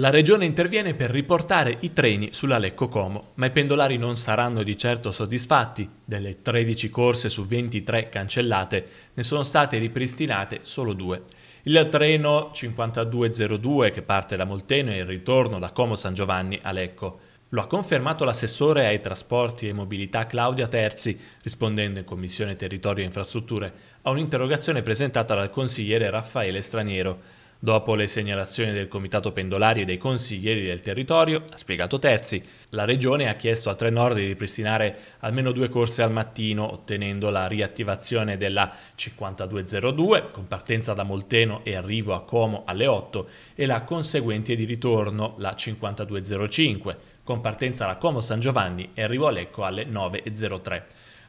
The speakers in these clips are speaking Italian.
La regione interviene per riportare i treni sulla Lecco Como, ma i pendolari non saranno di certo soddisfatti. Delle 13 corse su 23 cancellate ne sono state ripristinate solo due. Il treno 5202 che parte da Molteno e il ritorno da Como San Giovanni a Lecco. Lo ha confermato l'assessore ai trasporti e mobilità Claudia Terzi, rispondendo in Commissione Territorio e Infrastrutture a un'interrogazione presentata dal consigliere Raffaele Straniero. Dopo le segnalazioni del Comitato Pendolari e dei consiglieri del territorio, ha spiegato Terzi, la Regione ha chiesto a Trenord di ripristinare almeno due corse al mattino, ottenendo la riattivazione della 5202, con partenza da Molteno e arrivo a Como alle 8, e la conseguente di ritorno, la 5205, con partenza da Como San Giovanni e arrivo a Lecco alle 9.03.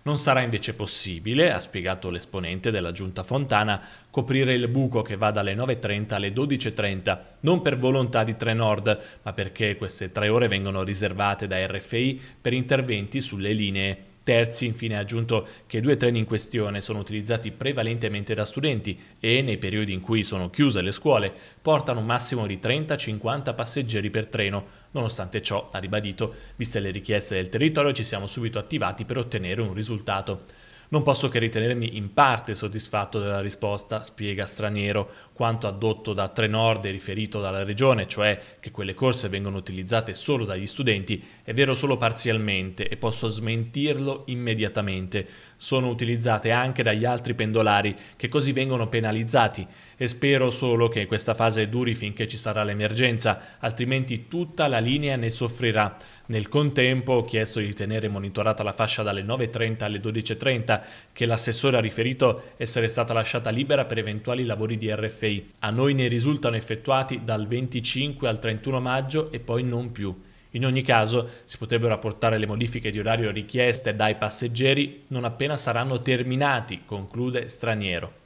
Non sarà invece possibile, ha spiegato l'esponente della giunta Fontana, coprire il buco che va dalle 9.30 alle 12.30, non per volontà di Trenord, ma perché queste tre ore vengono riservate da RFI per interventi sulle linee Terzi infine ha aggiunto che i due treni in questione sono utilizzati prevalentemente da studenti e nei periodi in cui sono chiuse le scuole portano un massimo di 30-50 passeggeri per treno. Nonostante ciò, ha ribadito, viste le richieste del territorio ci siamo subito attivati per ottenere un risultato. Non posso che ritenermi in parte soddisfatto della risposta, spiega Straniero, quanto addotto da Trenord e riferito dalla Regione, cioè che quelle corse vengono utilizzate solo dagli studenti, è vero solo parzialmente e posso smentirlo immediatamente. Sono utilizzate anche dagli altri pendolari che così vengono penalizzati e spero solo che questa fase duri finché ci sarà l'emergenza, altrimenti tutta la linea ne soffrirà. Nel contempo ho chiesto di tenere monitorata la fascia dalle 9.30 alle 12.30 che l'assessore ha riferito essere stata lasciata libera per eventuali lavori di RFI. A noi ne risultano effettuati dal 25 al 31 maggio e poi non più. In ogni caso si potrebbero apportare le modifiche di orario richieste dai passeggeri non appena saranno terminati, conclude Straniero.